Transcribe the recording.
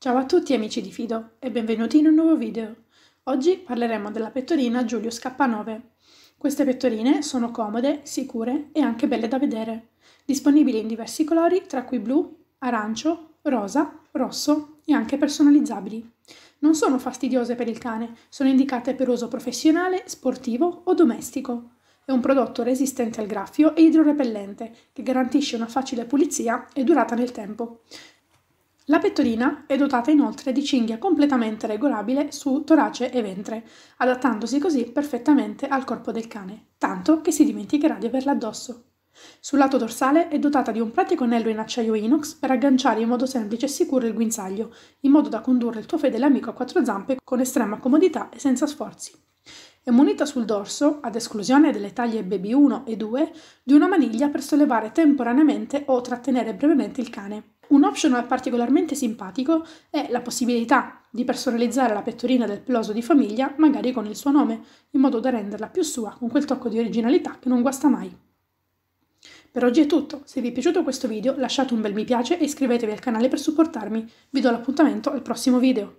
Ciao a tutti amici di Fido e benvenuti in un nuovo video. Oggi parleremo della pettorina Giulio Scappanove. Queste pettorine sono comode, sicure e anche belle da vedere. Disponibili in diversi colori tra cui blu, arancio, rosa, rosso e anche personalizzabili. Non sono fastidiose per il cane, sono indicate per uso professionale, sportivo o domestico. È un prodotto resistente al graffio e idrorepellente, che garantisce una facile pulizia e durata nel tempo. La pettorina è dotata inoltre di cinghia completamente regolabile su torace e ventre, adattandosi così perfettamente al corpo del cane, tanto che si dimenticherà di averla addosso. Sul lato dorsale è dotata di un pratico anello in acciaio inox per agganciare in modo semplice e sicuro il guinzaglio, in modo da condurre il tuo fedele amico a quattro zampe con estrema comodità e senza sforzi e munita sul dorso, ad esclusione delle taglie bb 1 e 2, di una maniglia per sollevare temporaneamente o trattenere brevemente il cane. Un optional particolarmente simpatico è la possibilità di personalizzare la pettorina del peloso di famiglia, magari con il suo nome, in modo da renderla più sua, con quel tocco di originalità che non guasta mai. Per oggi è tutto, se vi è piaciuto questo video lasciate un bel mi piace e iscrivetevi al canale per supportarmi. Vi do l'appuntamento al prossimo video.